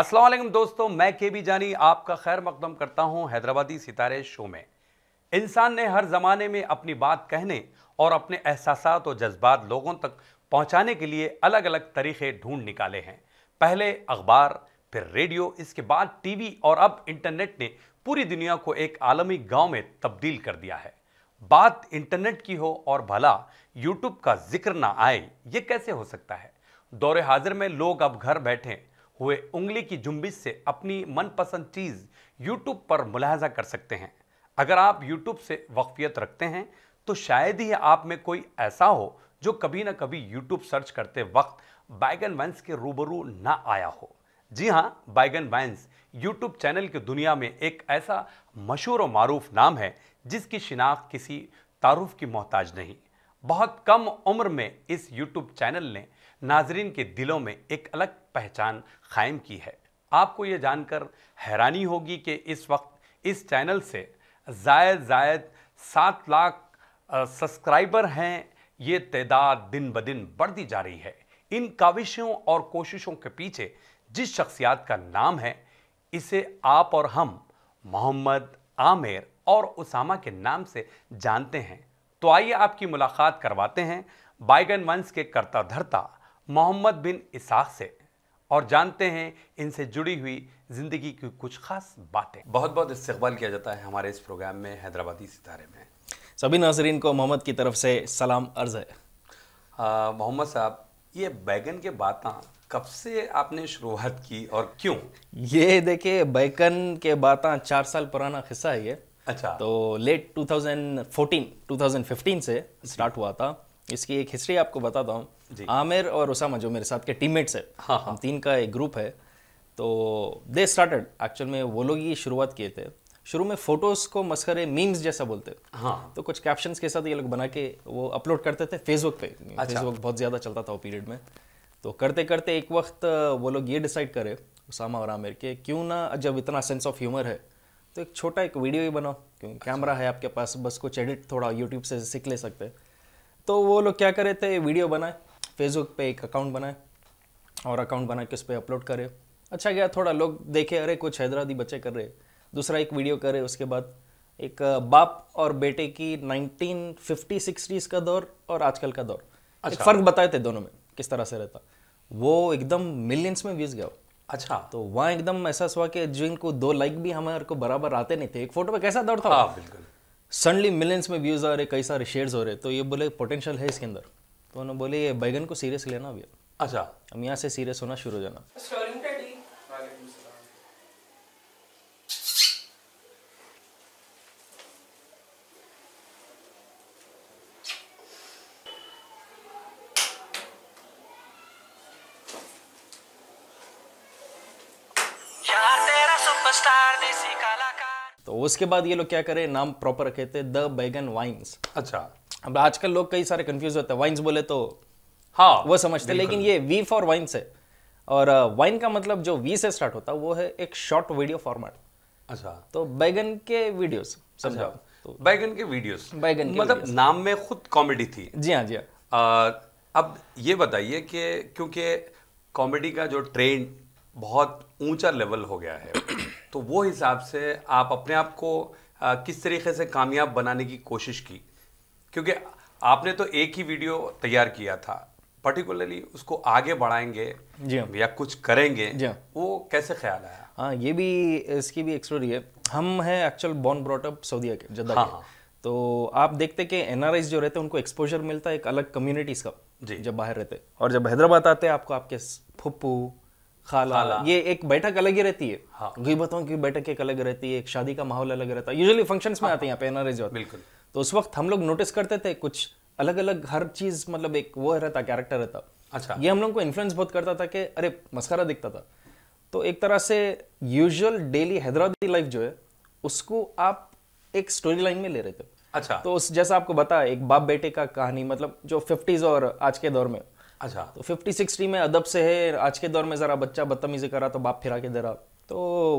असलम दोस्तों मैं के बी जानी आपका खैर मकदम करता हूं हैदराबादी सितारे शो में इंसान ने हर ज़माने में अपनी बात कहने और अपने एहसास और जज्बात लोगों तक पहुंचाने के लिए अलग अलग तरीके ढूंढ निकाले हैं पहले अखबार फिर रेडियो इसके बाद टीवी और अब इंटरनेट ने पूरी दुनिया को एक आलमी गाँव में तब्दील कर दिया है बात इंटरनेट की हो और भला यूट्यूब का जिक्र ना आए ये कैसे हो सकता है दौरे हाजिर में लोग अब घर बैठे हुए उंगली की जुम्बिश से अपनी मनपसंद चीज़ यूट्यूब पर मुलाहजा कर सकते हैं अगर आप यूट्यूब से वक्फियत रखते हैं तो शायद ही आप में कोई ऐसा हो जो कभी ना कभी यूट्यूब सर्च करते वक्त बाइगन वैंस के रूबरू ना आया हो जी हाँ बाइगन वैंस यूट्यूब चैनल की दुनिया में एक ऐसा मशहूर और मरूफ नाम है जिसकी शिनाख्त किसी तारुफ की मोहताज नहीं बहुत कम उम्र में इस यूट्यूब चैनल ने नाजरीन के दिलों में एक अलग पहचान कायम की है आपको ये जानकर हैरानी होगी कि इस वक्त इस चैनल से जायद जायद सात लाख सब्सक्राइबर हैं ये तदाद दिन ब दिन बढ़ती जा रही है इन काविशों और कोशिशों के पीछे जिस शख्सियात का नाम है इसे आप और हम मोहम्मद आमिर और उसामा के नाम से जानते हैं तो आइए आपकी मुलाकात करवाते हैं बाइगन वंश के करता धरता मोहम्मद बिन इसाक से और जानते हैं इनसे जुड़ी हुई ज़िंदगी की कुछ खास बातें बहुत बहुत इस्तेबाल किया जाता है हमारे इस प्रोग्राम में हैदराबादी सितारे में सभी नाजरीन को मोहम्मद की तरफ से सलाम अर्ज है मोहम्मद साहब ये बैगन के बात कब से आपने शुरुआत की और क्यों ये देखिए बैगन के बात चार साल पुराना किस्सा है ये अच्छा तो लेट 2014 2015 से स्टार्ट हुआ था इसकी एक हिस्ट्री आपको बताता हूँ आमिर और उसामा जो मेरे साथ के टीममेट्स है हाँ, हाँ. तीन का एक ग्रुप है तो दे स्टार्टेड एक्चुअल में वो लोग ही शुरुआत किए थे शुरू में फोटोज को मस्करे मीम्स जैसा बोलते हाँ. तो कुछ कैप्शन के साथ ये लोग बना के वो अपलोड करते थे फेसबुक पे अच्छा. फेसबुक बहुत ज़्यादा चलता था वो पीरियड में तो करते करते एक वक्त वो लोग ये डिसाइड करे उसामा और आमिर के क्यों ना जब इतना सेंस ऑफ ह्यूमर है तो एक छोटा एक वीडियो ही बनाओ क्यों अच्छा। कैमरा है आपके पास बस कुछ एडिट थोड़ा यूट्यूब से सीख ले सकते तो वो लोग क्या करे थे वीडियो बनाए फेसबुक पे एक अकाउंट बनाए और अकाउंट बना के उस पर अपलोड करे अच्छा गया थोड़ा लोग देखे अरे कुछ हैदराबादी बच्चे कर रहे दूसरा एक वीडियो करे उसके बाद एक बाप और बेटे की नाइनटीन फिफ्टी सिक्सटीज का दौर और आजकल का दौर अच्छा। फर्क बताए थे दोनों में किस तरह से रहता वो एकदम मिलियंस में व्यूज गया अच्छा तो वहाँ एकदम एहसास हुआ कि जिनको दो लाइक भी हमारे को बराबर आते नहीं थे एक फोटो हाँ, में कैसा दौड़ था बिल्कुल सडनली मिलियंस में व्यूज आ रहे कई सारे शेयर्स हो रहे तो ये बोले पोटेंशियल है इसके अंदर तो उन्होंने बोले ये बैगन को सीरियस लेना अभी अच्छा हम यहाँ से सीरियस होना शुरू हो जाना तो उसके बाद ये लोग क्या करे नाम प्रॉपर कहते हैं द बैगन वाइन्स अच्छा अब आजकल लोग कई सारे कंफ्यूज होते हैं वाइन्स बोले तो हाँ वो समझते लेकिन ये वी फॉर वाइन्स है और वाइन का मतलब जो वी से स्टार्ट होता है वो है एक शॉर्ट वीडियो फॉर्मेट अच्छा तो बैगन के वीडियोस अच्छा। समझाओ तो बैगन के वीडियोस बैगन के मतलब वीडियोस। नाम में खुद कॉमेडी थी जी हाँ जी हाँ अब ये बताइए कि क्योंकि कॉमेडी का जो ट्रेंड बहुत ऊंचा लेवल हो गया है तो वो हिसाब से आप अपने आप को किस तरीके से कामयाब बनाने की कोशिश की क्योंकि आपने तो एक ही वीडियो तैयार किया था पर्टिकुलरली उसको आगे बढ़ाएंगे जी हाँ। या कुछ करेंगे जी हाँ। वो कैसे ख्याल आया हाँ ये भी इसकी भी एक स्टोरी है हम हैं एक्चुअल बॉर्न ब्रॉटअप सऊदीया के जद्दा हाँ, के हाँ. तो आप देखते कि एन जो रहते हैं उनको एक्सपोजर मिलता है एक अलग कम्युनिटीज़ का जी जब बाहर रहते और जब हैदराबाद आते हैं आपको आपके फुप्पू खाला, खाला ये एक बैठक अलग ही रहती है हाँ। बताऊँ की बैठक एक अलग रहती है एक शादी का माहौल अलग रहता है यूजली फंक्शंस में हाँ, आते हैं यहाँ पे एनआरएस बिल्कुल तो उस वक्त हम लोग नोटिस करते थे कुछ अलग अलग हर चीज मतलब एक वो रहता कैरेक्टर रहता अच्छा ये हम लोग को इन्फ्लुएंस बहुत करता था कि अरे मस्करा दिखता था तो एक तरह से यूजुअल डेली हैदराबादी लाइफ जो है उसको आप एक स्टोरी लाइन में ले रहे थे अच्छा तो उस जैसा आपको बता एक बाप बेटे का कहानी मतलब जो फिफ्टीज और आज के दौर में अच्छा तो फिफ्टी सिक्सटी में अदब से है आज के दौर में जरा बच्चा बदतमीजी करा तो बाप फिरा के दे रहा तो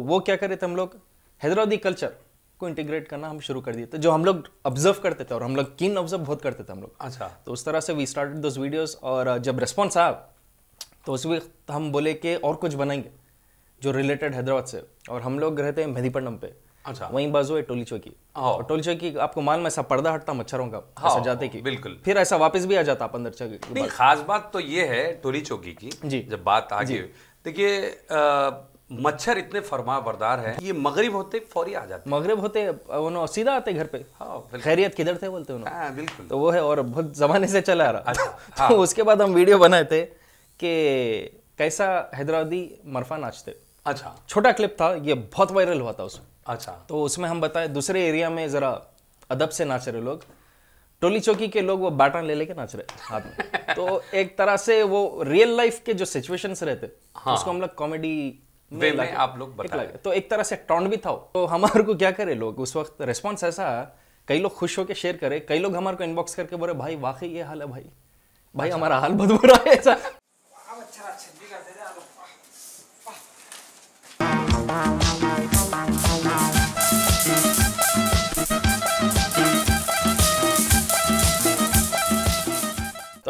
वो क्या करे थे हम लोग हैदराबादी कल्चर को इंटीग्रेट करना हम शुरू कर दिए थे तो जो हम लोग ऑब्जर्व करते थे और हम लोग किन ऑब्जर्व बहुत करते थे हम लोग अच्छा तो उस तरह से वी स्टार्ट दोज वीडियोज और uh, जब रिस्पॉन्स आया तो उस वक्त हम बोले कि और कुछ बनाएंगे जो रिलेटेड हैदराबाद से और हम लोग रहते हैं मेहदीपट्टनम पे अच्छा वहीं बाजू है टोली चौकी और टोली चौकी आपको मालूम ऐसा पर्दा हटता मच्छरों का ऐसा हाँ, जाते की बिल्कुल फिर ऐसा वापस भी आ जाता आप अंदर चौकी खास बात तो ये है टोली चौकी की जी जब बात आ गई देखिए मच्छर इतने फरमा बरदार है ये मगरब होते फौरी आ जाते मगरब होते सीधा आते घर पे हाँ खैरियत किधर थे बोलते हाँ बिल्कुल तो वो है और बहुत ज़माने से चला आ रहा अच्छा, तो हाँ। तो उसके बाद हम वीडियो बनाए थे कि कैसा हैदराबादी मरफा नाचते अच्छा छोटा क्लिप था ये बहुत वायरल हुआ था उसमें अच्छा तो उसमें हम बताए दूसरे एरिया में ज़रा अदब से नाच रहे लोग टोली चौकी के लोग वो बाटा ले लेके नाच रहे हाथ में तो एक तरह से वो रियल लाइफ के जो सिचुएशंस रहते हाँ। उसको हम लोग कॉमेडी वे में आप लोग बता तो एक तरह से टॉन्ड भी था तो हमारे को क्या करे लोग उस वक्त रिस्पॉन्स ऐसा कई लोग खुश होकर शेयर करे कई लोग हमारे को इनबॉक्स करके बोले भाई वाकई ये हाल है भाई भाई अच्छा। हमारा हाल बहुत बुरा है ऐसा अच्छा अच्छा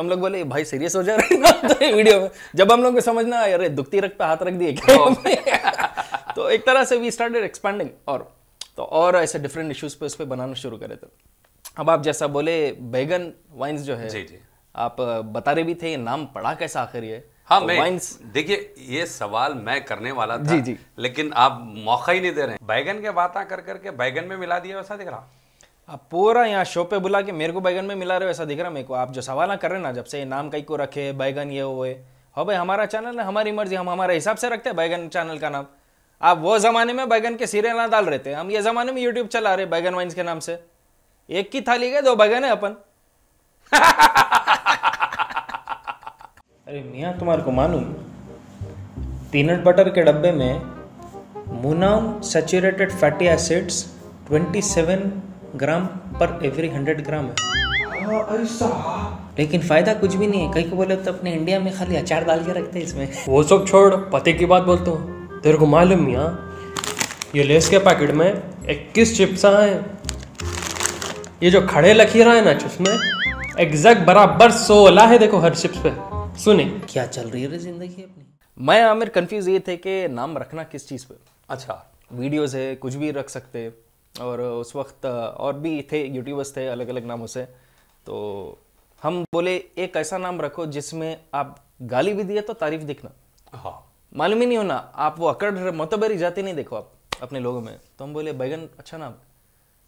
हम लोग बोले भाई सीरियस हो जा रहे ना तो वीडियो में जब हम लोग को समझना अरे दुखती रख पे हाथ रख दिए क्या oh. तो एक तरह से वी स्टार्टेड एक्सपेंडिंग और तो और ऐसे डिफरेंट इश्यूज पे उस पर बनाना शुरू करे थे अब आप जैसा बोले बैगन वाइन्स जो है जी जी आप बता रहे भी थे ये नाम पड़ा कैसा आखिर ये हाँ तो मैं वाइन्स देखिए ये सवाल मैं करने वाला था जी जी लेकिन आप मौका ही नहीं दे रहे हैं बैगन के बात कर करके बैगन में मिला दिया वैसा दिख रहा आप पूरा यहाँ शो पे बुला के मेरे को बैगन में मिला रहे हो ऐसा दिख रहा है मेरे को आप जो सवाल कर रहे हैं ना जब से नाम कहीं को रखे बैगन ये वो है हो भाई हमारा चैनल है हमारी मर्जी हम हमारे हिसाब से रखते हैं बैगन चैनल का नाम आप वो ज़माने में बैगन के सीरे ना डाल रहे थे हम ये ज़माने में यूट्यूब चला रहे बैगन वाइन्स के नाम से एक की थाली गए दो बैगन है अपन अरे मियाँ तुम्हारे को मालूम पीनट बटर के डब्बे में monounsaturated fatty acids 27 gram per every hundred gram है ऐसा हाँ, लेकिन फायदा कुछ भी नहीं है कहीं को बोले तो अपने इंडिया में खाली अचार डाल के रखते हैं इसमें वो सब छोड़ पते की बात बोलते हो तेरे को मालूम यहाँ ये लेस के पैकेट में इक्कीस चिप्स आए ये जो खड़े लकीरा है ना चिप्स में एग्जैक्ट बराबर सोलह है देखो हर चिप्स पे सुने क्या चल रही है जिंदगी अपनी मैं आमिर कंफ्यूज ये थे कि नाम रखना किस चीज़ पे अच्छा वीडियोस है कुछ भी रख सकते हैं और उस वक्त और भी थे यूट्यूबर्स थे अलग अलग नामों से तो हम बोले एक ऐसा नाम रखो जिसमें आप गाली भी दिए तो तारीफ दिखना हाँ मालूम ही नहीं होना आप वो अकड़ मतबरी जाती नहीं देखो आप अपने लोगों में तो हम बोले बैगन अच्छा नाम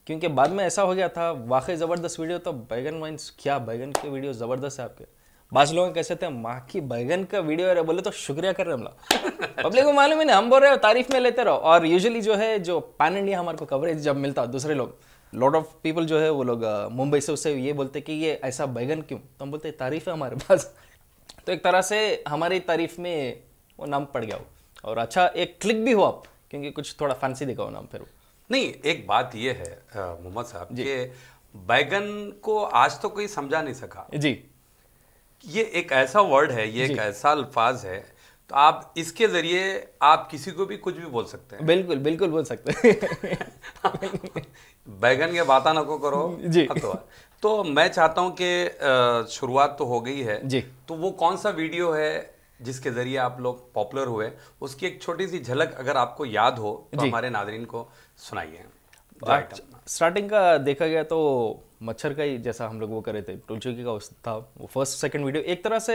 क्योंकि बाद में ऐसा हो गया था वाकई ज़बरदस्त वीडियो तो बैगन वाइन्स क्या बैगन के वीडियो ज़बरदस्त है आपके बास लोग कैसे थे माँ की बैगन का वीडियो है बोले तो शुक्रिया कर रहे हम लोग पब्लिक को मालूम है ना हम बोल रहे हो तारीफ में लेते रहो और यूजुअली जो है जो पैन इंडिया हमारे को कवरेज जब मिलता है दूसरे लोग लॉट ऑफ पीपल जो है वो लोग मुंबई से उससे ये बोलते कि ये ऐसा बैगन क्यों तो हम बोलते तारीफ है हमारे पास तो एक तरह से हमारी तारीफ में वो नाम पड़ गया हो और अच्छा एक क्लिक भी हो आप क्योंकि कुछ थोड़ा फैंसी दिखाओ नाम फिर नहीं एक बात ये है मोहम्मद साहब जी बैगन को आज तो कोई समझा नहीं सका जी ये एक ऐसा वर्ड है ये एक ऐसा अल्फाज है तो आप इसके जरिए आप किसी को भी कुछ भी बोल सकते हैं बिल्कुल बिल्कुल बोल सकते हैं बैगन के बाता नको करो जी तो, तो मैं चाहता हूँ कि शुरुआत तो हो गई है जी तो वो कौन सा वीडियो है जिसके जरिए आप लोग पॉपुलर हुए उसकी एक छोटी सी झलक अगर आपको याद हो तो हमारे नादरीन को सुनाइए स्टार्टिंग तो का देखा गया तो मच्छर का ही जैसा हम लोग वो करे थे टोलचुकी का था वो फर्स्ट सेकंड वीडियो एक तरह से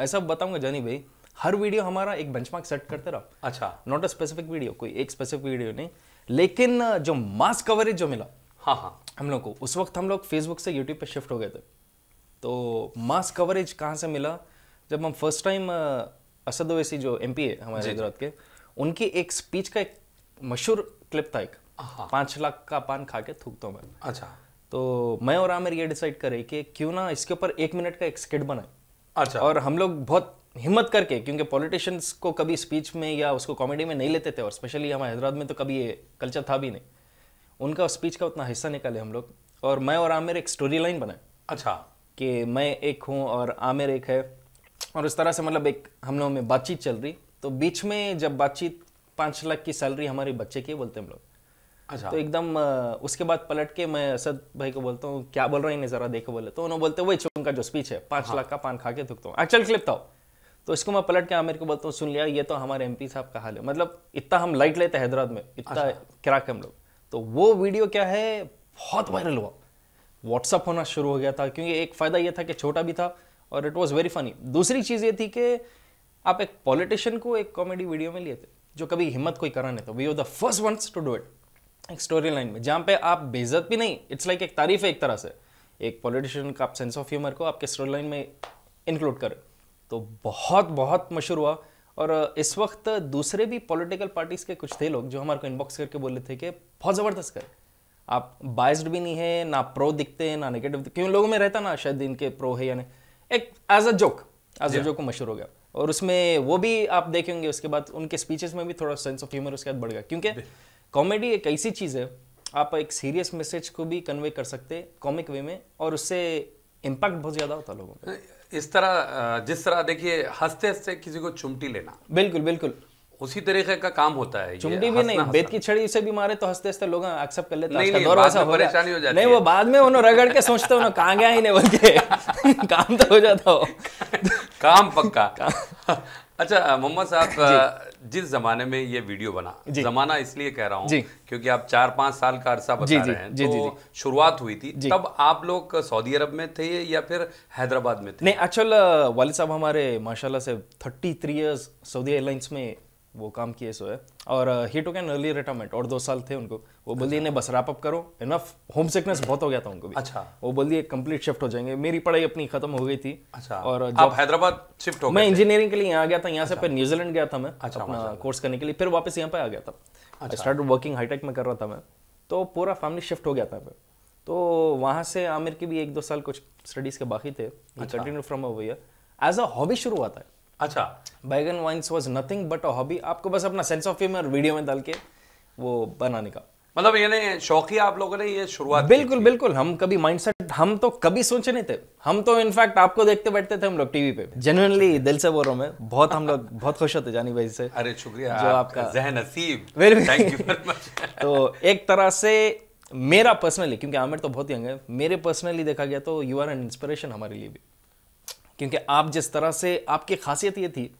ऐसा बताऊंगा जानी भाई हर वीडियो हमारा एक बेंचमार्क सेट करते रहा अच्छा नॉट अ स्पेसिफिक वीडियो कोई एक स्पेसिफिक वीडियो नहीं लेकिन जो मास कवरेज जो मिला हाँ हाँ हम लोग को उस वक्त हम लोग फेसबुक से यूट्यूब पे शिफ्ट हो गए थे तो मास कवरेज कहाँ से मिला जब हम फर्स्ट टाइम असद ओवैसी जो एम है हमारे गुजरात के उनकी एक स्पीच का एक मशहूर क्लिप था एक हाँ। पांच लाख का पान खा के थूकता हूँ मैं अच्छा तो मैं और आमिर ये डिसाइड करे कि क्यों ना इसके ऊपर एक मिनट का एक स्किट बनाए अच्छा और हम लोग बहुत हिम्मत करके क्योंकि पॉलिटिशियंस को कभी स्पीच में या उसको कॉमेडी में नहीं लेते थे और स्पेशली हमारे हैदराबाद में तो कभी ये कल्चर था भी नहीं उनका स्पीच का उतना हिस्सा निकाले हम लोग और मैं और आमिर एक स्टोरी लाइन बनाए अच्छा कि मैं एक हूँ और आमिर एक है और उस तरह से मतलब एक हम लोगों में बातचीत चल रही तो बीच में जब बातचीत पाँच लाख की सैलरी हमारे बच्चे की बोलते हम लोग अच्छा तो एकदम उसके बाद पलट के मैं असद भाई को बोलता हूँ क्या बोल रहे जरा देखो बोले तो उन्होंने बोलते वही उनका का जो स्पीच है पांच हाँ। लाख का पान खा के थकता हूँ एक्चुअल क्लिप था तो इसको मैं पलट के आमिर को बोलता हूँ सुन लिया ये तो हमारे एम साहब का हाल है मतलब इतना हम लाइट लेते हैं हैदराबाद में इतना क्रैक अच्छा। हम लोग तो वो वीडियो क्या है बहुत वायरल हुआ व्हाट्सअप होना शुरू हो गया था क्योंकि एक फ़ायदा ये था कि छोटा भी था और इट वॉज वेरी फनी दूसरी चीज़ ये थी कि आप एक पॉलिटिशियन को एक कॉमेडी वीडियो में लिए थे जो कभी हिम्मत कोई करा नहीं था we are the first ones to do it एक स्टोरी लाइन में जहाँ पे आप बेजत भी नहीं इट्स लाइक like एक तारीफ है एक तरह से एक पॉलिटिशियन का आप सेंस ऑफ ह्यूमर को आपके स्टोरी लाइन में इंक्लूड करें तो बहुत बहुत मशहूर हुआ और इस वक्त दूसरे भी पॉलिटिकल पार्टीज़ के कुछ थे लोग जो हमारे को इनबॉक्स करके बोले थे कि बहुत ज़बरदस्त कर आप बाइस्ड भी नहीं है ना प्रो दिखते हैं ना नेगेटिव क्यों लोगों में रहता ना शायद इनके प्रो है या नहीं एक as a joke as a joke मशहूर हो गया और उसमें वो भी आप देखेंगे उसके बाद उनके स्पीचेस में भी थोड़ा सेंस ऑफ ह्यूमर उसके बाद बढ़ गया क्योंकि कॉमेडी एक ऐसी चीज़ है आप एक सीरियस मैसेज को भी कन्वे कर सकते कॉमिक वे में और उससे इम्पैक्ट बहुत ज़्यादा होता लोगों पर तो इस तरह जिस तरह देखिए हंसते हंसते किसी को चुमटी लेना बिल्कुल बिल्कुल उसी तरीके का काम होता है चुमटी भी नहीं बेत की छड़ी उसे भी मारे तो हंसते हंसते लोग एक्सेप्ट कर लेते हैं दौर ऐसा हो जाती नहीं, वो बाद में उन्होंने रगड़ के सोचते उन्होंने कहाँ गया ही नहीं बोलते काम तो हो जाता हो काम पक्का अच्छा मोहम्मद साहब जिस जमाने में ये वीडियो बना जमाना इसलिए कह रहा हूँ क्योंकि आप चार पांच साल का अरसा बता जी, रहे हैं जी, तो जी, शुरुआत हुई थी तब आप लोग सऊदी अरब में थे या फिर हैदराबाद में थे नहीं अचल वालिद साहब हमारे माशाल्लाह से thirty three years Saudi airlines में वो काम किए सो है और ही टू कैन अर्ली रिटायरमेंट और दो साल थे उनको वो अच्छा। बोल दिए इन्हें बस रैप अप करो इनफ होम सिकनेस बहुत हो गया था उनको भी अच्छा वो बोल दिए कंप्लीट शिफ्ट हो जाएंगे मेरी पढ़ाई अपनी खत्म हो गई थी अच्छा और जब uh, हैदराबाद शिफ्ट हो मैं इंजीनियरिंग के लिए यहाँ आ गया था यहाँ से अच्छा। फिर न्यूजीलैंड गया था मैं अच्छा, अपना कोर्स करने के लिए फिर वापस यहाँ पे आ गया था स्टार्ट वर्किंग हाईटेक में कर रहा था मैं तो पूरा फैमिली शिफ्ट हो गया था मैं तो वहाँ से आमिर की भी एक दो साल कुछ स्टडीज़ के बाकी थे continue from a as a hobby शुरू हुआ था अच्छा Baingan Vines was nothing but a hobby आपको बस अपना सेंस ऑफ ह्यूमर वीडियो में डाल के वो बनाने का मतलब ये शौकी आप लोगों ने ये शुरुआत बिल्कुल बिल्कुल हम कभी माइंडसेट हम तो कभी सोचे नहीं थे हम तो इनफैक्ट आपको देखते बैठते थे हम लोग टीवी पे जनरली दिल से बोल रहा हूँ मैं बहुत हम लोग बहुत खुश होते जानी भाई से अरे शुक्रिया जो आपका जहन नसीब वेरी थैंक यू तो एक तरह से मेरा पर्सनली क्योंकि आमिर तो बहुत यंग है मेरे पर्सनली देखा गया तो यू आर एन इंस्पिरेशन हमारे लिए भी क्योंकि आप जिस तरह से आपकी खासियत ये थी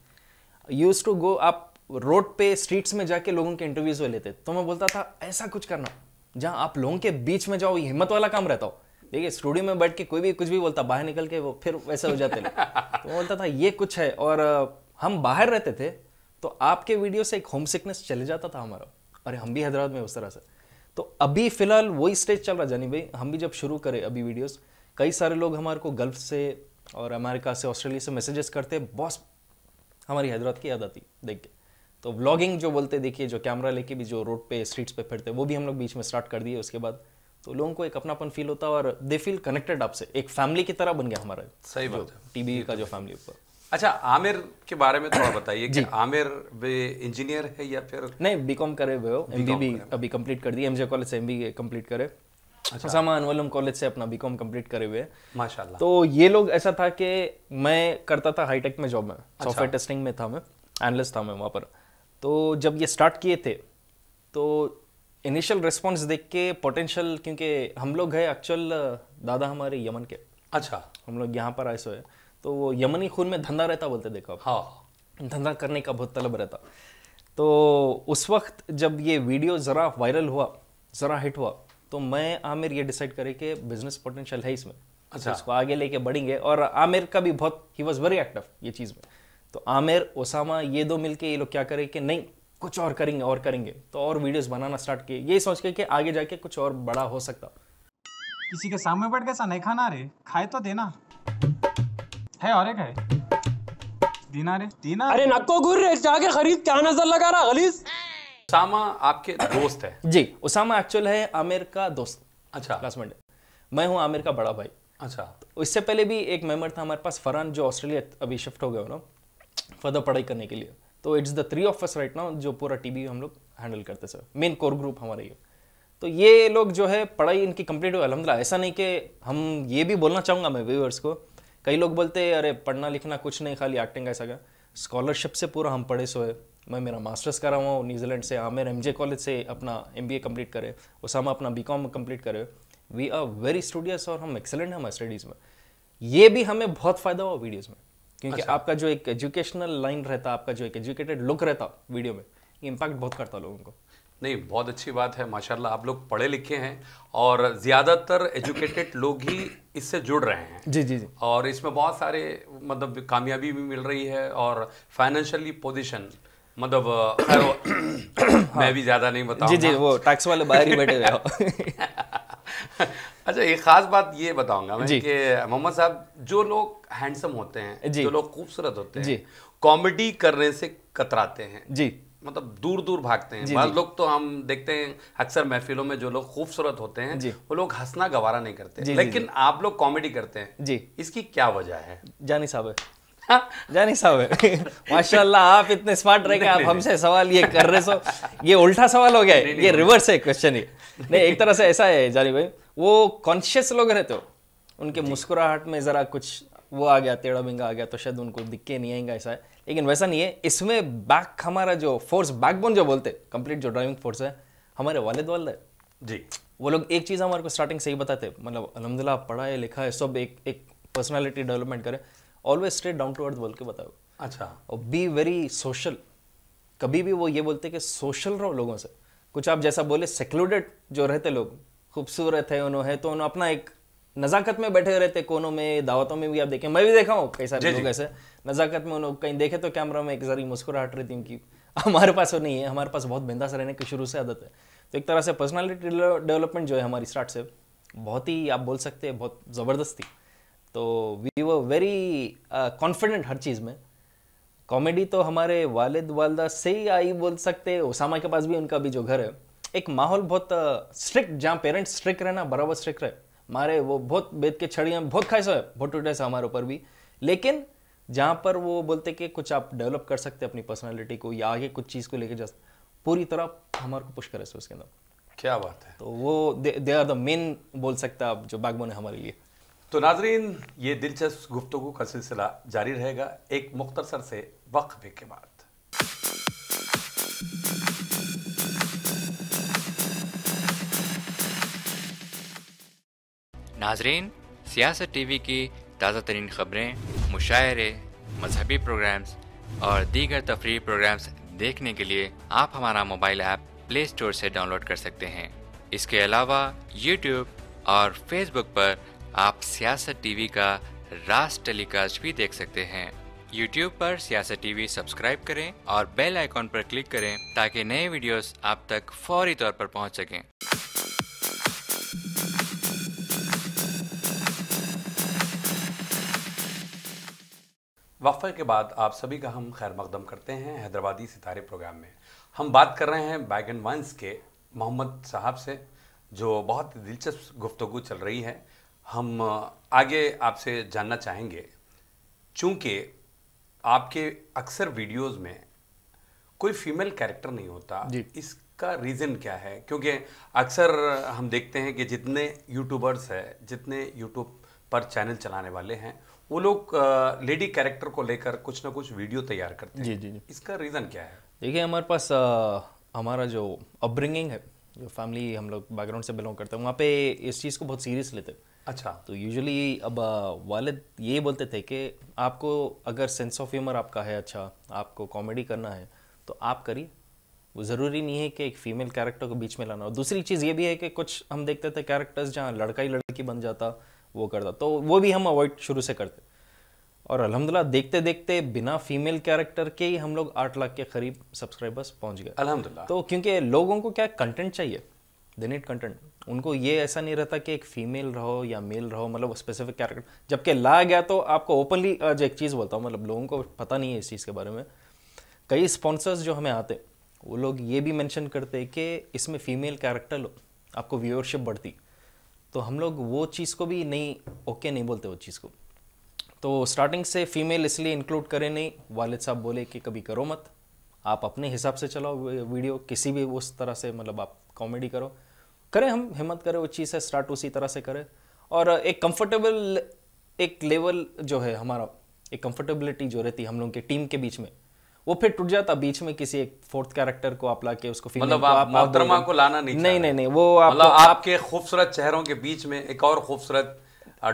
यूज टू गो आप रोड पे स्ट्रीट्स में जाके लोगों के इंटरव्यूज में लेते तो मैं बोलता था ऐसा कुछ करना जहाँ आप लोगों के बीच में जाओ हिम्मत वाला काम रहता हो देखिए स्टूडियो में बैठ के कोई भी कुछ भी बोलता बाहर निकल के वो फिर वैसे हो जाते तो बोलता था ये कुछ है और हम बाहर रहते थे तो आपके वीडियो से एक होम सिकनेस चले जाता था हमारा अरे हम भी हैदराबाद में उस तरह से तो अभी फिलहाल वही स्टेज चल रहा जानी भाई हम भी जब शुरू करें अभी वीडियोस कई सारे लोग हमारे को गल्फ से और अमेरिका से ऑस्ट्रेलिया से मैसेजेस करते बॉस हमारी हैदराबाद की याद आती देख के तो व्लॉगिंग जो बोलते देखिए जो कैमरा लेके भी जो रोड पे स्ट्रीट्स पे फिरते वो भी हम लोग बीच में स्टार्ट कर दिए उसके बाद तो लोगों को एक अपनापन फील होता है और दे फील कनेक्टेड आपसे एक फैमिली की तरह बन गया हमारा सही बात है टीबी का तो जो फैमिली ऊपर अच्छा आमिर के बारे में थोड़ा बताइए कि आमिर इंजीनियर है या फिर नहीं बीकॉम करे हुए हो एमबीबी अभी कंप्लीट कर दी एमजे कॉलेज से एमबीए कंप्लीट करे अच्छा। अनवलम कॉलेज से अपना बीकॉम कंप्लीट करे हुए माशाल्लाह तो ये लोग ऐसा था कि मैं करता था हाईटेक में जॉब में सॉफ्टवेयर अच्छा। टेस्टिंग में था मैं एनलिस्ट था मैं वहाँ पर तो जब ये स्टार्ट किए थे तो इनिशियल रिस्पॉन्स देख के पोटेंशियल क्योंकि हम लोग है एक्चुअल दादा हमारे यमन के अच्छा हम लोग यहाँ पर आए सोए तो वो यमनी खून में धंधा रहता बोलते देखो हाँ धंधा करने का बहुत तलब रहता तो उस वक्त जब ये वीडियो ज़रा वायरल हुआ ज़रा हिट हुआ तो मैं आमिर ये डिसाइड करे कि बिजनेस पोटेंशियल है इसमें अच्छा तो इसको आगे लेके बढ़ेंगे और आमिर का भी बहुत ही वॉज वेरी एक्टिव ये चीज़ में तो आमिर ओसामा ये दो मिलके ये लोग क्या करें कि नहीं कुछ और करेंगे और करेंगे तो और वीडियोस बनाना स्टार्ट किए ये सोच के कि आगे जाके कुछ और बड़ा हो सकता किसी के सामने बैठ कैसा नहीं खाना रे खाए तो देना है और एक है दीना रे दीना अरे नक्को घूर रे जाके खरीद क्या नजर लगा रहा गलीस उसामा आपके दोस्त है जी उसामा एक्चुअल है आमिर का दोस्त अच्छा क्लासमेट मैं हूँ आमिर का बड़ा भाई अच्छा तो इससे पहले भी एक मेंबर था हमारे पास फरहान जो ऑस्ट्रेलिया अभी शिफ्ट हो गए ना फर्दर पढ़ाई करने के लिए तो it's the three of us right now जो पूरा टीबी हम लोग हैंडल करते सर मेन कोर ग्रुप हमारा ये तो ये लोग जो है पढ़ाई इनकी कंप्लीट हुई अलहमदिल्ला ऐसा नहीं कि हम ये भी बोलना चाहूँगा मैं व्यूअर्स को कई लोग बोलते हैं अरे पढ़ना लिखना कुछ नहीं खाली एक्टिंग ऐसा का स्कॉलरशिप से पूरा हम पढ़े सोए मैं मेरा मास्टर्स कर रहा हूँ न्यूजीलैंड से आमिर एम कॉलेज से अपना एम बी ए कम्प्लीट करे उसामा अपना बी कॉम कम्प्लीट करे वी आर वेरी स्टूडियस और हम एक्सेलेंट हैं हमारे स्टडीज़ में ये भी हमें बहुत फ़ायदा हुआ वीडियोज़ में क्योंकि अच्छा। आपका जो एक एजुकेशनल लाइन रहता आपका जो एक एजुकेटेड लुक रहता वीडियो में ये इम्पैक्ट बहुत करता लोगों को नहीं बहुत अच्छी बात है माशाल्लाह आप लोग पढ़े लिखे हैं और ज़्यादातर एजुकेटेड लोग ही इससे जुड़ रहे हैं जी जी जी और इसमें बहुत सारे मतलब कामयाबी भी मिल रही है और फाइनेंशियली पोजीशन मतलब खैर मैं हाँ। भी ज़्यादा नहीं बताऊं जी जी वो टैक्स वाले बाहर ही बैठे हुए हो अच्छा एक ख़ास बात ये बताऊंगा मैं कि मोहम्मद साहब जो लोग हैंडसम होते हैं जो लोग खूबसूरत होते हैं कॉमेडी करने से कतराते हैं जी मतलब दूर दूर भागते हैं बाद लोग तो हम देखते हैं अक्सर महफिलों में जो लोग खूबसूरत होते हैं वो लोग हंसना गवारा नहीं करते लेकिन आप लोग कॉमेडी करते हैं जी इसकी क्या वजह है जानी साहब जानी साहब माशाल्लाह आप इतने स्मार्ट रहेंगे आप हमसे सवाल ये कर रहे सो ये उल्टा सवाल हो गया है ये रिवर्स है क्वेश्चन ये नहीं एक तरह से ऐसा है जानी भाई वो कॉन्शियस लोग रहते हो उनके मुस्कुराहट में ज़रा कुछ वो आ गया टेढ़ा बिंगा आ गया तो शायद उनको दिक्के नहीं आएगा ऐसा है लेकिन वैसा नहीं है इसमें बैक हमारा जो फोर्स बैकबोन जो बोलते कंप्लीट जो ड्राइविंग फोर्स है हमारे वालिद वालद है जी वो लोग एक चीज़ हमारे को स्टार्टिंग से ही बताते मतलब अलहमदिल्ला पढ़ा है लिखा है सब एक एक पर्सनैलिटी डेवलपमेंट करें always straight down to earth बोल के बताओ अच्छा और बी वेरी सोशल कभी भी वो ये बोलते कि सोशल रहो लोगों से कुछ आप जैसा बोले सेक्लूडेड जो रहते लोग खूबसूरत है उन्होंने तो उन्होंने अपना एक नजाकत में बैठे रहते कोनों में दावतों में भी आप देखें मैं भी देखा हूँ कई सारे लोग ऐसे नजाकत में उन्होंने कहीं देखे तो कैमरा में एक जरी मुस्कुराहट रहती उनकी हमारे पास वो नहीं है हमारे पास बहुत बिंदास रहने की शुरू से आदत है तो एक तरह से पर्सनालिटी डेवलपमेंट जो है हमारी स्टार्ट से बहुत ही आप बोल सकते हैं बहुत ज़बरदस्ती तो वी वर वेरी कॉन्फिडेंट हर चीज़ में कॉमेडी तो हमारे वालिद वालदा से ही आई बोल सकते उसामा के पास भी उनका भी जो घर है एक माहौल बहुत स्ट्रिक्ट uh, जहाँ पेरेंट्स स्ट्रिक्ट रहे ना बराबर स्ट्रिक्ट रहे मारे वो बहुत बेद के छड़ियाँ बहुत खाए है बहुत टूटे से हमारे ऊपर भी लेकिन जहाँ पर वो बोलते कि कुछ आप डेवलप कर सकते अपनी पर्सनैलिटी को या आगे कुछ चीज़ को लेकर जा पूरी तरह हमारे को पुश करे उसके अंदर क्या बात है तो वो दे आर द मेन बोल सकता आप जो बैकबोन है हमारे लिए तो नाजरीन ये दिलचस्प गुफ्तु का सिलसिला जारी रहेगा एक मुख्तसर से वक्फे के बाद नाजरीन सियासत टीवी की ताज़ा तरीन खबरें मुशायरे मजहबी प्रोग्राम्स और दीगर तफरी प्रोग्राम्स देखने के लिए आप हमारा मोबाइल ऐप प्ले स्टोर से डाउनलोड कर सकते हैं इसके अलावा यूट्यूब और फेसबुक पर आप सियासत टीवी का राष्ट्र टेलीकास्ट भी देख सकते हैं यूट्यूब पर सियासत टीवी सब्सक्राइब करें और बेल आइकॉन पर क्लिक करें ताकि नए वीडियोस आप तक फौरी तौर पर पहुंच सकें वक्फे के बाद आप सभी का हम खैर मकदम करते हैं हैदराबादी सितारे प्रोग्राम में हम बात कर रहे हैं बैगन वंस के मोहम्मद साहब से जो बहुत दिलचस्प गुफ्तगु चल रही है हम आगे आपसे जानना चाहेंगे चूँकि आपके अक्सर वीडियोस में कोई फीमेल कैरेक्टर नहीं होता इसका रीज़न क्या है क्योंकि अक्सर हम देखते हैं कि जितने यूट्यूबर्स हैं जितने यूट्यूब पर चैनल चलाने वाले हैं वो लोग लेडी कैरेक्टर को लेकर कुछ ना कुछ वीडियो तैयार करते हैं जी जी जी इसका रीज़न क्या है देखिए हमारे पास आ, हमारा जो अपब्रिंगिंग है जो फैमिली हम लोग बैकग्राउंड से बिलोंग करते हैं वहाँ पे इस चीज़ को बहुत सीरियस लेते हैं अच्छा तो यूजुअली अब वालिद ये बोलते थे कि आपको अगर सेंस ऑफ ह्यूमर आपका है अच्छा आपको कॉमेडी करना है तो आप करिए वो ज़रूरी नहीं है कि एक फीमेल कैरेक्टर को बीच में लाना और दूसरी चीज़ ये भी है कि कुछ हम देखते थे कैरेक्टर्स जहाँ लड़का ही लड़की बन जाता वो करता तो वो भी हम अवॉइड शुरू से करते और अलहमदिल्ला देखते देखते बिना फीमेल कैरेक्टर के ही हम लोग आठ लाख के करीब सब्सक्राइबर्स पहुंच गए अलहमदिल्ला तो क्योंकि लोगों को क्या कंटेंट चाहिए दे नीड कंटेंट उनको ये ऐसा नहीं रहता कि एक फीमेल रहो या मेल रहो मतलब स्पेसिफिक कैरेक्टर जबकि लाया गया तो आपको ओपनली आज एक चीज़ बोलता हूँ मतलब लोगों को पता नहीं है इस चीज़ के बारे में कई स्पॉन्सर्स जो हमें आते वो लोग ये भी मैंशन करते कि इसमें फीमेल कैरेक्टर लो आपको व्यूअरशिप बढ़ती तो हम लोग वो चीज़ को भी नहीं ओके नहीं बोलते वो चीज़ को तो स्टार्टिंग से फीमेल इसलिए इंक्लूड करें नहीं वालिद साहब बोले कि कभी करो मत आप अपने हिसाब से चलाओ वीडियो किसी भी उस तरह से मतलब आप कॉमेडी करो करें हम हिम्मत करें वो चीज़ है स्टार्ट उसी तरह से करें और एक कंफर्टेबल एक लेवल जो है हमारा एक कंफर्टेबिलिटी जो रहती है हम लोग के टीम के बीच में वो फिर टूट जाता बीच में किसी एक फोर्थ कैरेक्टर को आप लाके उसको मतलब तो आप, आप को लाना नहीं नहीं नहीं नहीं वो आप, मतलब आपके खूबसूरत चेहरों के बीच में एक और खूबसूरत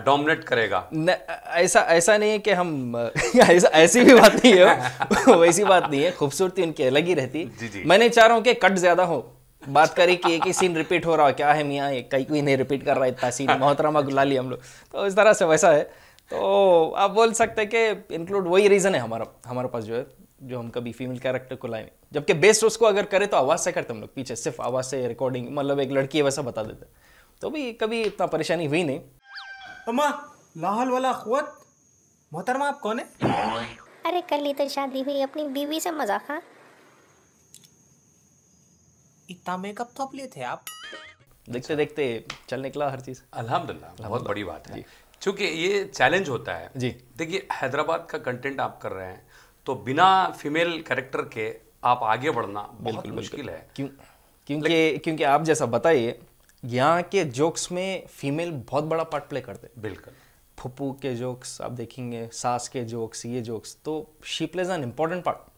डोमिनेट करेगा न, ऐसा ऐसा नहीं है कि हम ऐसा ऐसी भी बात नहीं है वैसी बात नहीं है खूबसूरती उनकी अलग ही रहती जी जी। मैंने चाह रहा हूँ कि कट ज्यादा हो बात करें कि एक ही सीन रिपीट हो रहा है क्या है मियाँ कई कोई नहीं रिपीट कर रहा है इतना सीन मोहतरमा गुलाली हम लोग तो इस तरह से वैसा है तो आप बोल सकते हैं कि इंक्लूड वही रीज़न है हमारा हमारे पास जो है जो हम कभी फीमेल कैरेक्टर को लाए जबकि बेस्ट उसको अगर करें तो आवाज़ से करते हम लोग पीछे सिर्फ आवाज़ से रिकॉर्डिंग मतलब एक लड़की वैसा बता देते तो भी कभी इतना परेशानी हुई नहीं अम्मा लाहौल वाला खुत मोहतरमा आप कौन है अरे कल इधर तो शादी हुई अपनी बीवी से मजाक हाँ? इतना मेकअप थोप लिए थे आप देखते देखते चल निकला हर चीज अल्हम्दुलिल्लाह बहुत बड़ी बात है क्योंकि ये चैलेंज होता है जी देखिए हैदराबाद का कंटेंट आप कर रहे हैं तो बिना फीमेल कैरेक्टर के आप आगे बढ़ना बहुत मुश्किल है क्यों क्योंकि क्योंकि आप जैसा बताइए यहाँ के जोक्स में फीमेल बहुत बड़ा पार्ट प्ले करते हैं बिल्कुल फुप्पू के जोक्स आप देखेंगे सास के जोक्स ये जोक्स तो she plays an important part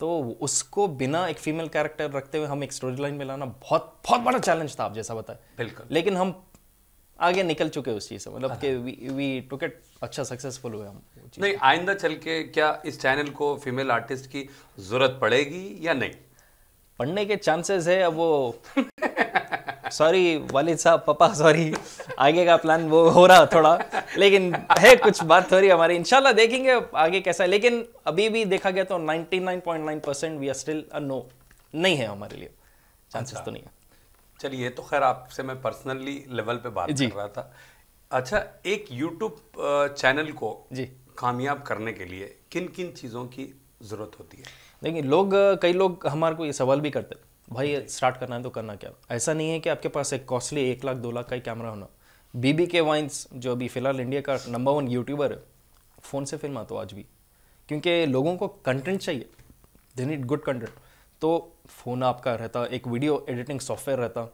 तो उसको बिना एक फीमेल कैरेक्टर रखते हुए हम एक स्टोरी लाइन में लाना बहुत बहुत बड़ा चैलेंज था आप जैसा बताए बिल्कुल लेकिन हम आगे निकल चुके उस चीज से मतलब हाँ। कि वी टुक इट अच्छा सक्सेसफुल हुए हम नहीं आइंदा चल के क्या इस चैनल को फीमेल आर्टिस्ट की जरूरत पड़ेगी या नहीं पढ़ने के चांसेस है अब वो सॉरी वालिद साहब पापा सॉरी आगे का प्लान वो हो रहा थोड़ा लेकिन है कुछ बात हो रही हमारी इनशाला देखेंगे आगे कैसा है लेकिन अभी भी देखा गया तो 99.9 percent we are still uh no नहीं है हमारे लिए चांसेस अच्छा। तो नहीं है चलिए तो खैर आपसे मैं पर्सनली लेवल पे बात कर रहा था अच्छा एक यूट्यूब चैनल को जी कामयाब करने के लिए किन किन चीज़ों की ज़रूरत होती है देखिए लोग कई लोग हमारे को ये सवाल भी करते हैं भाई स्टार्ट करना है तो करना क्या ऐसा नहीं है कि आपके पास एक कॉस्टली एक लाख दो लाख का ही कैमरा होना बीबी के वाइन्स जो अभी फिलहाल इंडिया का नंबर वन यूट्यूबर है फ़ोन से फिल्म आता हो आज भी क्योंकि लोगों को कंटेंट चाहिए दे नीड गुड कंटेंट तो फ़ोन आपका रहता एक वीडियो एडिटिंग सॉफ्टवेयर रहता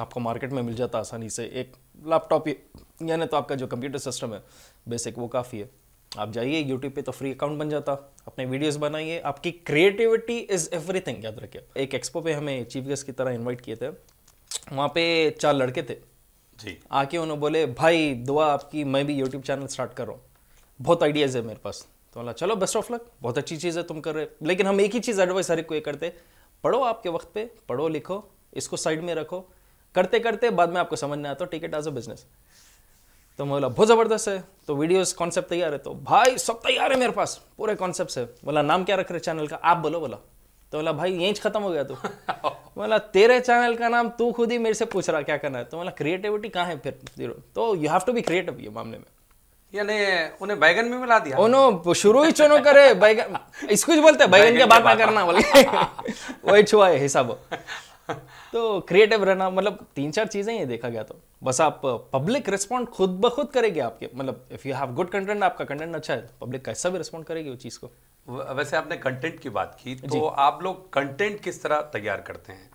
आपको मार्केट में मिल जाता आसानी से एक लैपटॉप यानी तो आपका जो कंप्यूटर सिस्टम है बेसिक वो काफ़ी है आप जाइए यूट्यूब पे तो फ्री अकाउंट बन जाता अपने वीडियोस बनाइए आपकी क्रिएटिविटी इज एवरीथिंग याद रखिए एक एक्सपो पे हमें चीफ गेस्ट की तरह इनवाइट किए थे वहाँ पे चार लड़के थे जी आके उन्होंने बोले भाई दुआ आपकी मैं भी यूट्यूब चैनल स्टार्ट कर रहा हूँ बहुत आइडियाज़ है मेरे पास तो बोला चलो बेस्ट ऑफ लक बहुत अच्छी चीज़ है तुम कर रहे लेकिन हम एक ही चीज़ एडवाइस हर एक को ये करते पढ़ो आपके वक्त पे पढ़ो लिखो इसको साइड में रखो करते करते बाद में आपको समझ में आता टिकट एज अ बिजनेस तो मैं बोला बहुत ज़बरदस्त है तो वीडियोस कॉन्सेप्ट तैयार है तो भाई सब तैयार है मेरे पास पूरे कॉन्सेप्ट है बोला नाम क्या रख रहे चैनल का आप बोलो बोला तो बोला भाई यहीं खत्म हो गया तू बोला तेरे चैनल का नाम तू खुद ही मेरे से पूछ रहा क्या करना है तो बोला क्रिएटिविटी कहाँ है फिर जीरो तो you have to be creative ये मामले में यानी उन्हें बैगन में मिला दिया उन्होंने शुरू ही चुनो करे बैगन इसको बोलते हैं बैगन के बात ना करना बोले वही छुआ है हिसाब तो क्रिएटिव रहना मतलब तीन चार चीज़ें ये देखा गया तो बस आप पब्लिक uh, रिस्पॉन्ड खुद ब खुद करेगी आपके मतलब if you have good content आपका कंटेंट अच्छा है पब्लिक तो कैसा भी रिस्पॉन्ड करेगी उस चीज़ को वैसे आपने कंटेंट की बात की तो आप लोग कंटेंट किस तरह तैयार करते हैं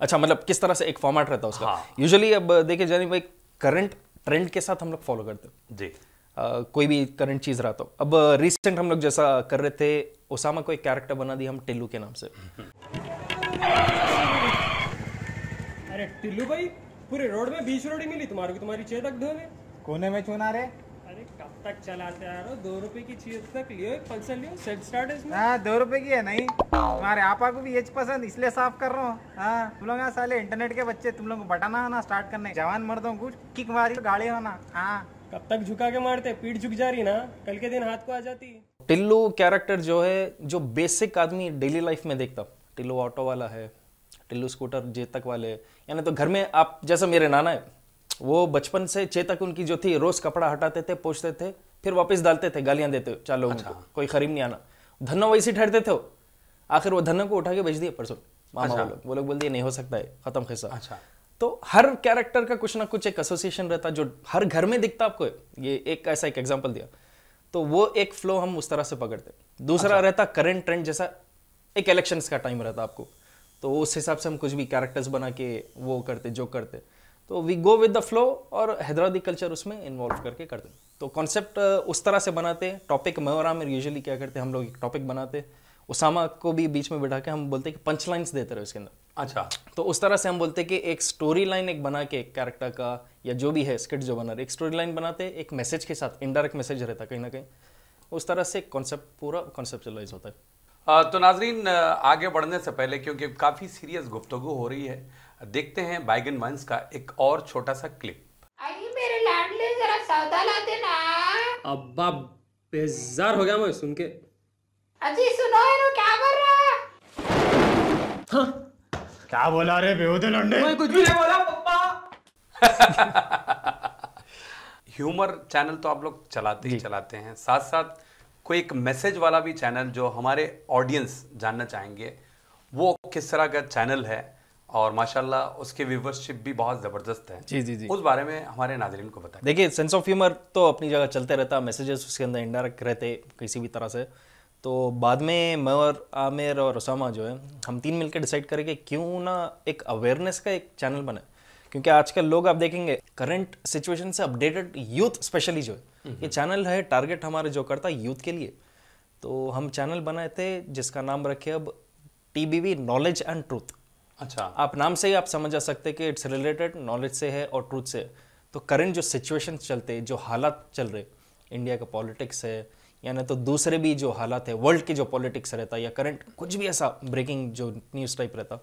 अच्छा मतलब किस तरह से एक फॉर्मेट रहता है उसका यूजुअली हाँ। अब देखिए जानी भाई करंट ट्रेंड के साथ हम लोग फॉलो करते हैं जी Uh, कोई भी करंट चीज रहा तो अब रिसेंट uh, हम लोग जैसा कर रहे थे ओसामा को एक कैरेक्टर बना दिया हम टिल्लू के नाम से हम्म। अरे टिल्लू भाई पूरे रोड में बीस रोटी मिली तुम्हारे की तुम्हारी छह तक धोने कोने में चुना रहे अरे कब तक चलाते आ रहे हो दो रुपए की चीज तक लियो एक पल्सर लियो सेट स्टार्ट इसमें हाँ दो रुपए की है नहीं तुम्हारे आपा को भी एज पसंद इसलिए साफ कर रहा हूँ हाँ तुम लोग साले इंटरनेट के बच्चे तुम लोग को बटाना आना स्टार्ट करने जवान मर्दों कुछ किक मारी गाड़ी होना हाँ कब तक झुका के मारते पीठ झुक जा रही ना कल के दिन हाथ को आ जाती टिल्लू कैरेक्टर जो है जो बेसिक आदमी डेली लाइफ में देखता टिल्लू ऑटो वाला है टिल्लू स्कूटर चेतक वाले यानी तो घर में आप जैसे मेरे नाना है वो बचपन से चेतक उनकी जो थी रोज कपड़ा हटाते थे पोछते थे फिर वापस डालते थे गालियां देते चलो अच्छा। कोई खरीब नहीं आना धनो वैसे ठहरते थे आखिर वो धनो को उठा के भेज दिए परसों मामा अच्छा। वो लोग वो लोग बोल दिए नहीं हो सकता है खत्म खिस्सा अच्छा तो हर कैरेक्टर का कुछ ना कुछ एक एसोसिएशन रहता जो हर घर में दिखता आपको ये एक ऐसा एक एग्जाम्पल दिया तो वो एक फ्लो हम उस तरह से पकड़ते दूसरा अच्छा। रहता करंट ट्रेंड जैसा एक इलेक्शन का टाइम रहता आपको तो उस हिसाब से हम कुछ भी कैरेक्टर्स बना के वो करते जो करते तो we go with the flow और हैदराबादी कल्चर उसमें इन्वॉल्व करके करते तो कॉन्सेप्ट उस तरह से बनाते टॉपिक मैं और आमिर यूजली क्या करते हम लोग एक टॉपिक बनाते उसामा को भी बीच में बैठा के हम बोलते कि पंच लाइन्स देते रहे उसके अंदर अच्छा तो उस तरह से हम बोलते कि एक स्टोरी लाइन एक बना के कैरेक्टर का या जो भी है स्किट जो बना रहे एक स्टोरी लाइन बनाते एक मैसेज के साथ इनडायरेक्ट मैसेज रहता कहीं ना कहीं उस तरह से कॉन्सेप्ट पूरा कॉन्सेप्टलाइज होता है तो नाजरीन आगे बढ़ने से पहले क्योंकि काफ़ी सीरियस गुफ्तगु हो रही है देखते हैं बाइगन मंस का एक और छोटा सा क्लिप आइए मेरे लाडले जरा सौदा ला देना अब्बा बेजार हो गया मैं सुन के अजी सुनो इनो क्या बोल रहा है हाँ? क्या बोला रे बेहूदे लंडे मैं कुछ भी नहीं बोला पप्पा ह्यूमर चैनल तो आप लोग चलाते ही चलाते हैं साथ साथ कोई एक मैसेज वाला भी चैनल जो हमारे ऑडियंस जानना चाहेंगे वो किस तरह का चैनल है और माशाल्लाह उसके व्यूवरशिप भी बहुत ज़बरदस्त है जी जी जी उस बारे में हमारे नाजरन को बताएं देखिए सेंस ऑफ ह्यूमर तो अपनी जगह चलते रहता मैसेजेस उसके अंदर इंडायरेक्ट रहते किसी भी तरह से तो बाद में मैं और आमिर और उसामा जो है हम तीन मिलकर डिसाइड करेंगे क्यों ना एक अवेयरनेस का एक चैनल बने क्योंकि आजकल लोग आप देखेंगे करंट सिचुएशन से अपडेटेड यूथ स्पेशली जो है ये चैनल है टारगेट हमारे जो करता है यूथ के लिए तो हम चैनल बनाए थे जिसका नाम रखे अब टीबीवी नॉलेज एंड ट्रूथ अच्छा आप नाम से ही आप समझ जा सकते कि इट्स रिलेटेड नॉलेज से है और ट्रूथ से तो करंट जो सिचुएशन चलते जो हालात चल रहे इंडिया का पॉलिटिक्स है या तो दूसरे भी जो हालात है वर्ल्ड की जो पॉलिटिक्स रहता है या करंट कुछ भी ऐसा ब्रेकिंग जो न्यूज़ टाइप रहता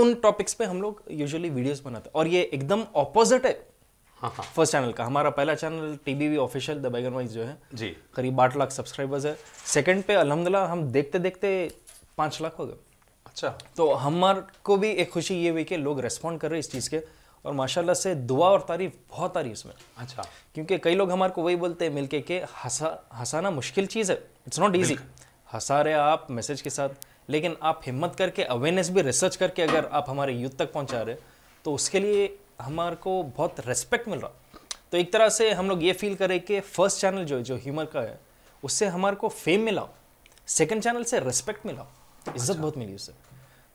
उन टॉपिक्स पे हम लोग यूजुअली वीडियोस बनाते हैं और ये एकदम ऑपोजिट है हाँ हाँ फर्स्ट चैनल का हमारा पहला channel T B V official the Baigan vines जो है जी करीब आठ लाख सब्सक्राइबर्स है सेकंड पे अलहमदिल्ला हम देखते देखते पाँच लाख हो गए अच्छा तो हमार को भी एक खुशी ये हुई कि लोग रेस्पॉन्ड कर रहे हैं इस चीज़ के और माशाल्लाह से दुआ और तारीफ बहुत आ रही इसमें अच्छा क्योंकि कई लोग हमारे को वही बोलते हैं मिलके के हंसा हंसाना मुश्किल चीज़ है इट्स नॉट ईजी हंसा रहे आप मैसेज के साथ लेकिन आप हिम्मत करके अवेयरनेस भी रिसर्च करके अगर आप हमारे यूथ तक पहुँचा रहे तो उसके लिए हमारे को बहुत रेस्पेक्ट मिल रहा तो एक तरह से हम लोग ये फील करें कि फर्स्ट चैनल जो है जो ह्यूमर का है उससे हमारे को फेम मिला सेकेंड चैनल से रेस्पेक्ट मिला इज्जत अच्छा। बहुत मिली उससे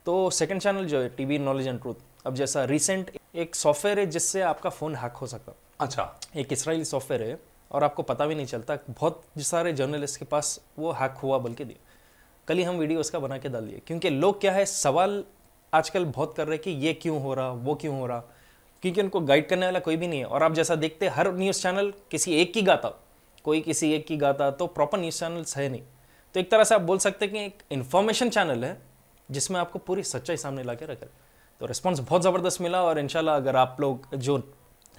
तो सेकेंड चैनल जो है टीवी नॉलेज एंड ट्रूथ अब जैसा रिसेंट एक सॉफ्टवेयर है जिससे आपका फ़ोन हैक हो सकता अच्छा एक इसराइली सॉफ्टवेयर है और आपको पता भी नहीं चलता बहुत सारे जर्नलिस्ट के पास वो हैक हुआ बल्कि दिया कल ही हम वीडियो उसका बना के डाल दिए क्योंकि लोग क्या है सवाल आजकल बहुत कर रहे हैं कि ये क्यों हो रहा वो क्यों हो रहा क्योंकि उनको गाइड करने वाला कोई भी नहीं है और आप जैसा देखते हर न्यूज़ चैनल किसी एक की गाता कोई किसी एक की गाता तो प्रॉपर न्यूज़ चैनल्स है नहीं तो एक तरह से आप बोल सकते हैं कि एक इन्फॉर्मेशन चैनल है जिसमें आपको पूरी सच्चाई सामने ला के रखा तो रिस्पॉन्स बहुत ज़बरदस्त मिला और इन अगर आप लोग जो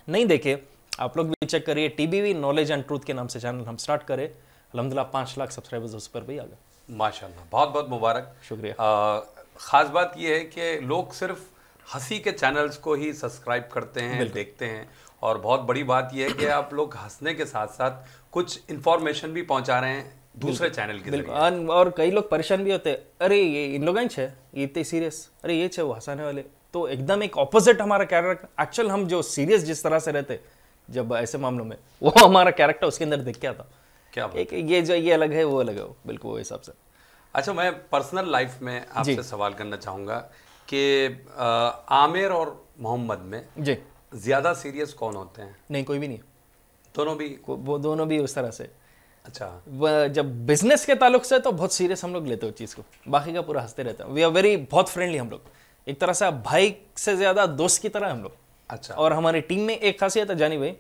नहीं देखे आप लोग भी चेक करिए टीबीवी नॉलेज एंड ट्रूथ के नाम से चैनल हम स्टार्ट करें अलहमदिल्ला पाँच लाख सब्सक्राइबर्स उस पर भी आ गए माशाल्लाह बहुत बहुत मुबारक शुक्रिया ख़ास बात यह है कि लोग सिर्फ हंसी के चैनल्स को ही सब्सक्राइब करते हैं देखते हैं और बहुत बड़ी बात यह है कि आप लोग हंसने के साथ साथ कुछ इन्फॉर्मेशन भी पहुंचा रहे हैं दूसरे चैनल के जरिए और कई लोग परेशान भी होते हैं अरे ये इन लोग छे इतने सीरियस अरे ये छे वो हंसाने वाले तो एकदम एक ऑपोजिट हमारा कैरेक्टर एक्चुअल हम जो सीरियस जिस तरह से रहते जब ऐसे मामलों में वो हमारा कैरेक्टर उसके अंदर दिख गया था क्या एक ये जो ये अलग है वो अलग है बिल्कुल वो हिसाब से अच्छा मैं पर्सनल लाइफ में आपसे सवाल करना चाहूँगा कि आमिर और मोहम्मद में जी ज़्यादा सीरियस कौन होते हैं नहीं कोई भी नहीं दोनों भी वो दोनों भी उस तरह से अच्छा जब बिजनेस के ताल्लुक से तो बहुत सीरियस हम लोग लेते हो चीज़ को बाकी का पूरा हंसते रहते हैं वी आर वेरी बहुत फ्रेंडली हम लोग एक तरह से भाई से ज़्यादा दोस्त की तरह हम लोग अच्छा और हमारी टीम में एक खासियत है जानी भाई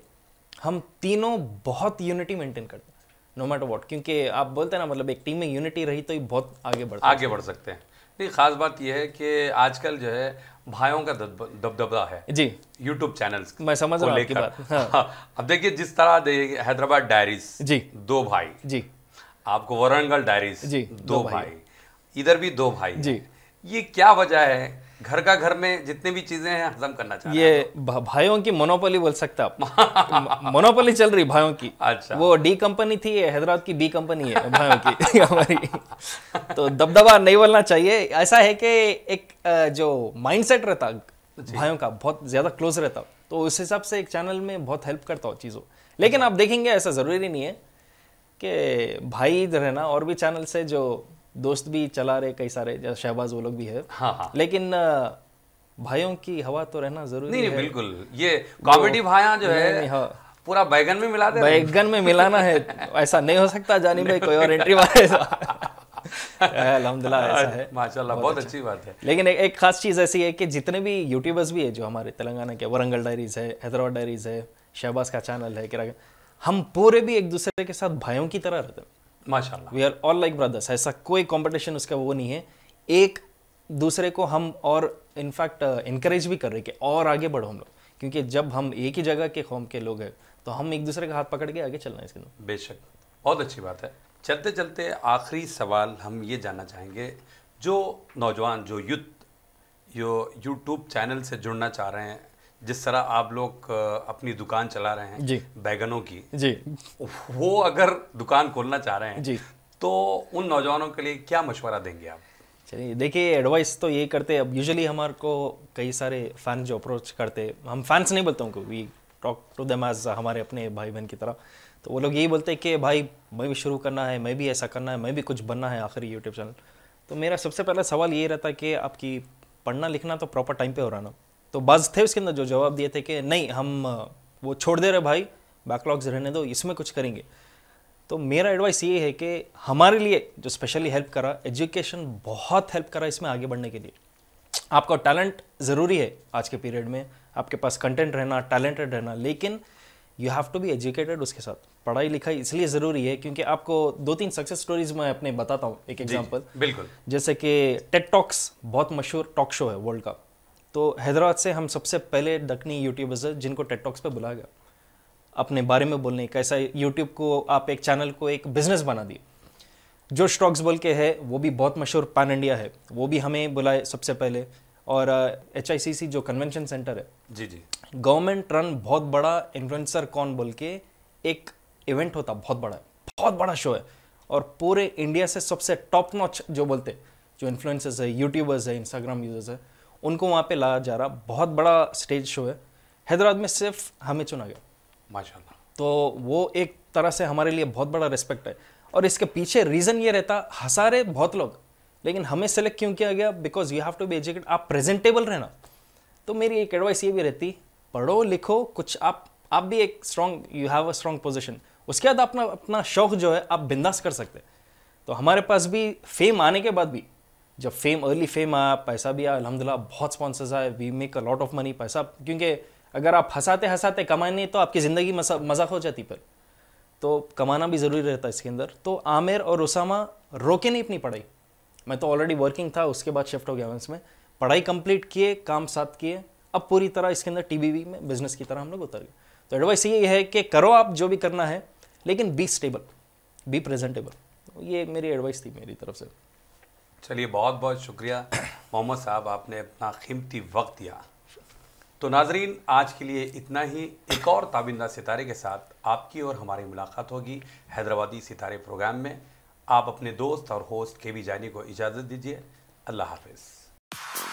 हम तीनों बहुत यूनिटी मेंटेन करते हैं नो मैटर वॉट क्योंकि आप बोलते हैं ना मतलब एक टीम में यूनिटी रही तो ये बहुत आगे बढ़ आगे बढ़ सकते हैं नहीं खास बात यह है कि आजकल जो है भाइयों का दबदबा है जी यूट्यूब चैनल मैं समझ रहा हूँ हाँ। हाँ। अब देखिए जिस तरह हैदराबाद डायरीज जी दो भाई जी आपको वरंगल डायरीज जी दो, दो भाई।, भाई इधर भी दो भाई जी ये क्या वजह है घर का घर में जितने भी चीजें हैं हजम करना चाहिए ये तो। भाइयों की मोनोपोली बोल सकते आप मोनोपोली चल रही भाइयों की अच्छा वो डी कंपनी थी हैदराबाद की बी कंपनी है भाइयों की हमारी तो दबदबा नहीं बोलना चाहिए ऐसा है कि एक जो माइंडसेट रहता भाइयों का बहुत ज्यादा क्लोज रहता तो उस हिसाब से एक चैनल में बहुत हेल्प करता हूँ चीज़ों लेकिन आप देखेंगे ऐसा ज़रूरी नहीं है कि भाई रहना और भी चैनल से जो दोस्त भी चला रहे कई सारे जैसे शहबाज वो लोग भी है हाँ हाँ लेकिन भाइयों की हवा तो रहना जरूरी नहीं, नहीं है बिल्कुल ये कॉमेडी भाया जो है हाँ। पूरा बैगन में मिला दे बैगन में मिलाना है ऐसा नहीं हो सकता जानी भाई कोई और एंट्री वाले अलहमदिल्ला है माशाल्लाह बहुत, बहुत अच्छा। अच्छी बात है लेकिन एक, एक खास चीज़ ऐसी है कि जितने भी यूट्यूबर्स भी है जो हमारे तेलंगाना के वरंगल डायरीज है हैदराबाद डायरीज है शहबाज का चैनल है किरा हम पूरे भी एक दूसरे के साथ भाइयों की तरह रहते हैं माशाल्लाह we are all like brothers ऐसा कोई कंपटीशन उसका वो नहीं है एक दूसरे को हम और इनफैक्ट इनक्रेज uh, भी कर रहे कि और आगे बढ़ो हम लोग क्योंकि जब हम एक ही जगह के कौम के लोग हैं तो हम एक दूसरे का हाथ पकड़ के आगे चलना है इसके बेशक बहुत अच्छी बात है चलते चलते आखिरी सवाल हम ये जानना चाहेंगे जो नौजवान जो युद्ध जो यूट्यूब चैनल से जुड़ना चाह रहे हैं जिस तरह आप लोग अपनी दुकान चला रहे हैं जी बैगनों की जी वो अगर दुकान खोलना चाह रहे हैं जी तो उन नौजवानों के लिए क्या मशवरा देंगे आप चलिए देखिए एडवाइस तो ये करते अब यूजुअली हमारे को कई सारे फैंस जो अप्रोच करते हम फैंस नहीं बोलते उनको we talk to them as हमारे अपने भाई बहन की तरह तो वो लोग यही बोलते हैं कि भाई मैं भी शुरू करना है मैं भी ऐसा करना है मैं भी कुछ बनना है आखिरी यूट्यूब चैनल तो मेरा सबसे पहला सवाल ये रहता है कि आपकी पढ़ना लिखना तो प्रॉपर टाइम पे हो रहा ना तो बज थे उसके अंदर जो जवाब दिए थे कि नहीं हम वो छोड़ दे रहे भाई बैकलॉग्स रहने दो इसमें कुछ करेंगे तो मेरा एडवाइस ये है कि हमारे लिए जो स्पेशली हेल्प करा एजुकेशन बहुत हेल्प करा इसमें आगे बढ़ने के लिए आपका टैलेंट ज़रूरी है आज के पीरियड में आपके पास कंटेंट रहना टैलेंटेड रहना लेकिन you have to be educated उसके साथ पढ़ाई लिखाई इसलिए ज़रूरी है क्योंकि आपको दो तीन सक्सेस स्टोरीज मैं अपने बताता हूँ एक एग्जाम्पल बिल्कुल जैसे कि टेट टॉक्स बहुत मशहूर टॉक शो है वर्ल्ड का तो हैदराबाद से हम सबसे पहले दखनी यूट्यूबर्स जिनको टेकटॉक्स पर बुलाया गया अपने बारे में बोलने कैसा यूट्यूब को आप एक चैनल को एक बिजनेस बना दिए जो स्टॉक्स बोल के है वो भी बहुत मशहूर पैन इंडिया है वो भी हमें बुलाए सबसे पहले और एच uh, जो कन्वेंशन सेंटर है जी जी गवर्नमेंट रन बहुत बड़ा इन्फ्लुएंसर कौन बोल के एक इवेंट होता बहुत बड़ा बहुत बड़ा शो है और पूरे इंडिया से सबसे टॉप नॉच जो बोलते जो इन्फ्लुएंसर्स है यूट्यूबर्स है इंस्टाग्राम यूजर्स है उनको वहाँ पे लाया जा रहा बहुत बड़ा स्टेज शो है हैदराबाद में सिर्फ हमें चुना गया माशाल्लाह तो वो एक तरह से हमारे लिए बहुत बड़ा रिस्पेक्ट है और इसके पीछे रीज़न ये रहता हसारे बहुत लोग लेकिन हमें सेलेक्ट क्यों किया गया because you have to be educate आप प्रेजेंटेबल रहना तो मेरी एक एडवाइस ये भी रहती पढ़ो लिखो कुछ आप आप भी एक strong you have a strong position उसके बाद अपना अपना शौक जो है आप बिंदास कर सकते हैं तो हमारे पास भी फेम आने के बाद भी जब फेम अर्ली फेम आया पैसा भी आया अलहमदिल्ला बहुत स्पॉन्सर्स आए we make a lot of money पैसा क्योंकि अगर आप हंसाते हंसाते कमाए नहीं तो आपकी ज़िंदगी मजाक हो जाती पर तो कमाना भी ज़रूरी रहता है इसके अंदर तो आमिर और उसामा रोके नहीं अपनी पढ़ाई मैं तो ऑलरेडी वर्किंग था उसके बाद शिफ्ट हो गया इसमें पढ़ाई कंप्लीट किए काम साथ किए अब पूरी तरह इसके अंदर वी में बिजनेस की तरह हम लोग उतर गए तो एडवाइस ये है कि करो आप जो भी करना है लेकिन बी स्टेबल बी प्रेजेंटेबल ये मेरी एडवाइस थी मेरी तरफ से चलिए बहुत बहुत शुक्रिया मोहम्मद साहब आपने अपना कीमती वक्त दिया तो नाजरीन आज के लिए इतना ही एक और ताबिंदा सितारे के साथ आपकी और हमारी मुलाकात होगी हैदराबादी सितारे प्रोग्राम में आप अपने दोस्त और होस्ट के भी जाने को इजाज़त दीजिए अल्लाह हाफिज़